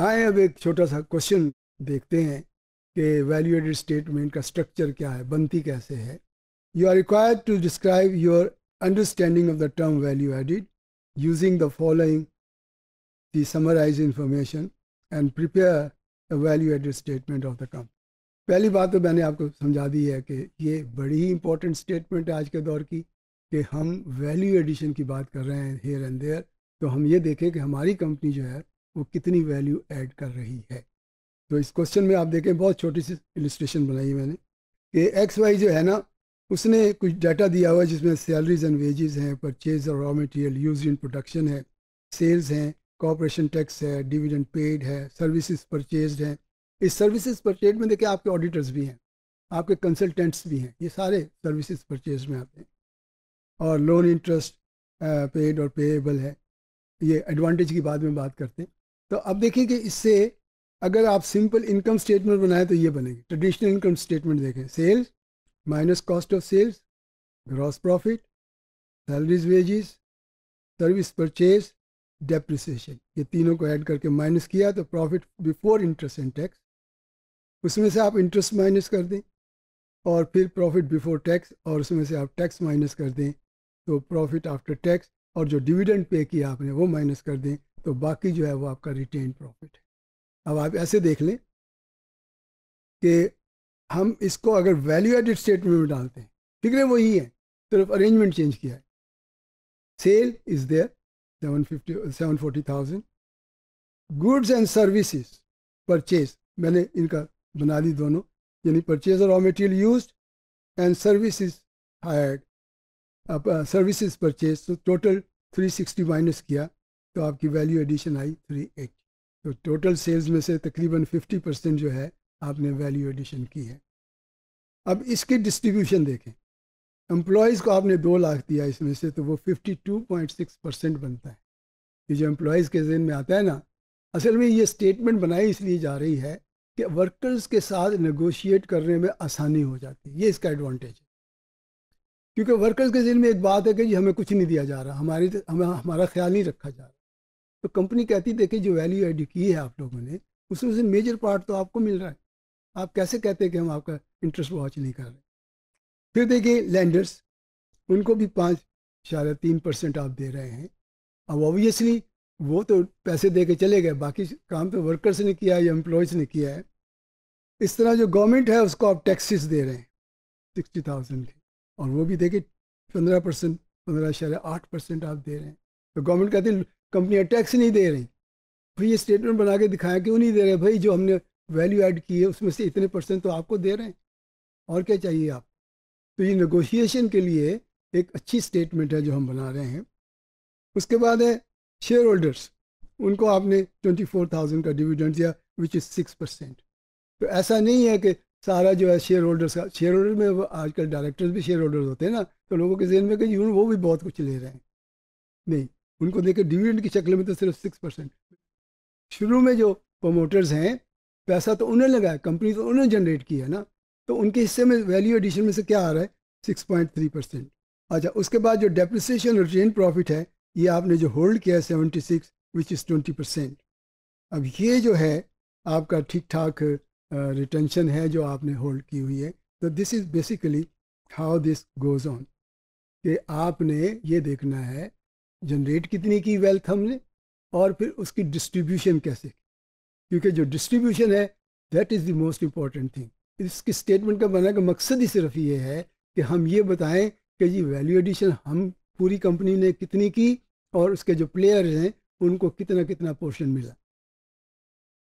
आए अब एक छोटा सा क्वेश्चन देखते हैं कि वैल्यू एडेड स्टेटमेंट का स्ट्रक्चर क्या है बनती कैसे है you are required to describe your understanding of the term value added using the following the summarise information and prepare a value added statement of the term पहली बात तो मैंने आपको समझा दी है कि ये बड़ी ही इंपॉर्टेंट स्टेटमेंट है आज के दौर की कि हम वैल्यू एडिशन की बात कर रहे हैं हेयर एंड देयर तो हम ये देखें कि हमारी कंपनी जो है वो कितनी वैल्यू ऐड कर रही है तो इस क्वेश्चन में आप देखें बहुत छोटी सी इलिस्ट्रेशन बनाई मैंने कि एक्स वाई जो है ना उसने कुछ डाटा दिया हुआ है जिसमें सैलरीज एंड वेजेस हैं परचेज और raw material use in production है सेल्स हैं कॉपरेशन टैक्स है डिविडेंड पेड है सर्विसेज परचेज हैं इस सर्विसेज परचेज में देखिए आपके ऑडिटर्स भी हैं आपके कंसल्टेंट्स भी हैं ये सारे सर्विसेज परचेज में आते हैं और लोन इंटरेस्ट पेड और पेएबल है ये एडवांटेज की बाद में बात करते हैं तो अब देखिए कि इससे अगर आप सिंपल इनकम स्टेटमेंट बनाएं तो ये बनेगी ट्रेडिशनल इनकम स्टेटमेंट देखें sales minus cost of sales gross profit salaries wages service purchase depreciation ये तीनों को ऐड करके माइनस किया तो profit before interest and tax उसमें से आप इंटरेस्ट माइनस कर दें और फिर प्रॉफिट बिफोर टैक्स और उसमें से आप टैक्स माइनस कर दें तो प्रॉफिट आफ्टर टैक्स और जो डिविडेंड पे किया आपने वो माइनस कर दें तो बाकी जो है वो आपका रिटेन प्रॉफिट है अब आप ऐसे देख लें कि हम इसको अगर वैल्यू एडिड स्टेटमेंट में डालते हैं फिक्रें वही है सिर्फ अरेंजमेंट चेंज किया है sale is there seven fifty seven forty thousand goods and services purchase मैंने इनका बना दी दोनों यानी purchase raw material use and services hired services purchase तो टोटल थ्री सिक्सटी माइनस किया तो आपकी वैल्यू एडिशन आई थ्री एट तो टोटल सेल्स में से तकरीबन फिफ्टी परसेंट जो है आपने वैल्यू एडिशन की है अब इसकी डिस्ट्रीब्यूशन देखें एम्प्लॉयज़ को आपने दो लाख दिया इसमें से तो वो fifty two point six percent बनता है ये जो एम्प्लॉयज़ के जहन में आता है ना असल में ये स्टेटमेंट बनाई इसलिए जा रही है कि वर्कर्स के साथ नगोशिएट करने में आसानी हो जाती है ये इसका एडवांटेज है क्योंकि वर्कर्स के जेन में एक बात है कि जी हमें कुछ नहीं दिया जा रहा हमारी हमें हमारा ख्याल नहीं रखा जा रहा तो कंपनी कहती देखिए जो वैल्यू एड की है आप लोगों ने उसमें से मेजर पार्ट तो आपको मिल रहा है आप कैसे कहते हैं कि हम आपका इंटरेस्ट वॉच नहीं कर रहे फिर देखिए लैंडर्स उनको भी पाँच शायद तीन परसेंट आप दे रहे हैं अब ऑब्वियसली वो तो पैसे दे के चले गए बाकी काम तो वर्कर्स ने किया है या एम्प्लॉयज़ ने किया है इस तरह जो गवर्नमेंट है उसको आप टैक्सेस दे रहे हैं सिक्सटी थाउजेंड के और वो भी देखिए पंद्रह परसेंट पंद्रह शायद आठ परसेंट आप दे रहे हैं तो गवर्नमेंट कहती है कंपनियाँ टैक्स नहीं दे रही भाई ये स्टेटमेंट बना के दिखाया क्यों नहीं दे रहे भाई जो हमने वैल्यू ऐड की है उसमें से इतने परसेंट तो आपको दे रहे हैं और क्या चाहिए आप तो ये नेगोशिएशन के लिए एक अच्छी स्टेटमेंट है जो हम बना रहे हैं उसके बाद है शेयर होल्डर्स उनको आपने ट्वेंटी फोर थाउजेंड का डिविडेंड दिया विच इज़ सिक्स परसेंट तो ऐसा नहीं है कि सारा जो है शेयर होल्डर्स का शेयर होल्डर में आजकल डायरेक्टर्स भी शेयर होल्डर्स होते हैं ना तो लोगों के जहन में कि वो भी बहुत कुछ ले रहे हैं नहीं उनको देखें डिविडेंड की शक्ल में तो सिर्फ सिक्स परसेंट शुरू में जो प्रोमोटर्स हैं पैसा तो उन्हें लगाया कंपनी तो उन्हें जनरेट किया ना तो उनके हिस्से में वैल्यू एडिशन में से क्या आ रहा है सिक्स पॉइंट थ्री परसेंट अच्छा उसके बाद जो डेप्रिसिएशन और रिटेन प्रॉफिट है ये आपने जो होल्ड किया है seventy six which is twenty percent अब ये जो है आपका ठीक ठाक रिटेंशन है जो आपने होल्ड की हुई है तो this is basically how this goes on कि आपने ये देखना है जनरेट कितनी की वेल्थ हमने और फिर उसकी डिस्ट्रीब्यूशन कैसे क्योंकि जो डिस्ट्रीब्यूशन है that is the most important thing इसके स्टेटमेंट का बनने का मकसद ही सिर्फ ये है कि हम ये बताएं कि जी वैल्यू एडिशन हम पूरी कंपनी ने कितनी की और उसके जो प्लेयर्स हैं उनको कितना कितना पोर्शन मिला